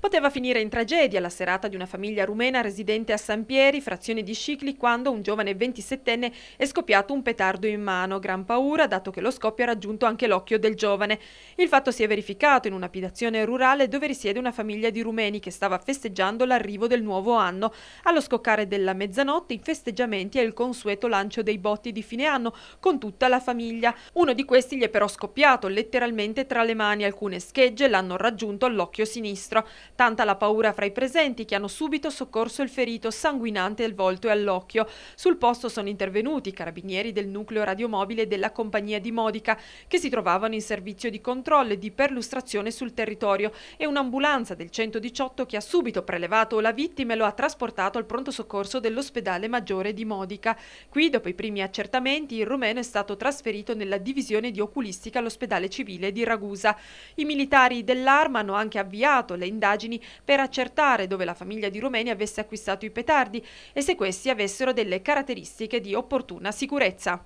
Poteva finire in tragedia la serata di una famiglia rumena residente a San Pieri, frazione di Scicli, quando un giovane 27enne è scoppiato un petardo in mano. Gran paura, dato che lo scoppio ha raggiunto anche l'occhio del giovane. Il fatto si è verificato in un'abitazione rurale dove risiede una famiglia di rumeni che stava festeggiando l'arrivo del nuovo anno. Allo scoccare della mezzanotte, i festeggiamenti e il consueto lancio dei botti di fine anno con tutta la famiglia. Uno di questi gli è però scoppiato letteralmente tra le mani. Alcune schegge l'hanno raggiunto all'occhio sinistro. Tanta la paura fra i presenti che hanno subito soccorso il ferito sanguinante al volto e all'occhio. Sul posto sono intervenuti i carabinieri del nucleo radiomobile della compagnia di Modica che si trovavano in servizio di controllo e di perlustrazione sul territorio e un'ambulanza del 118 che ha subito prelevato la vittima e lo ha trasportato al pronto soccorso dell'ospedale maggiore di Modica. Qui, dopo i primi accertamenti, il rumeno è stato trasferito nella divisione di oculistica all'ospedale civile di Ragusa. I militari dell'Arma hanno anche avviato le indagini indagini per accertare dove la famiglia di Romeni avesse acquistato i petardi e se questi avessero delle caratteristiche di opportuna sicurezza.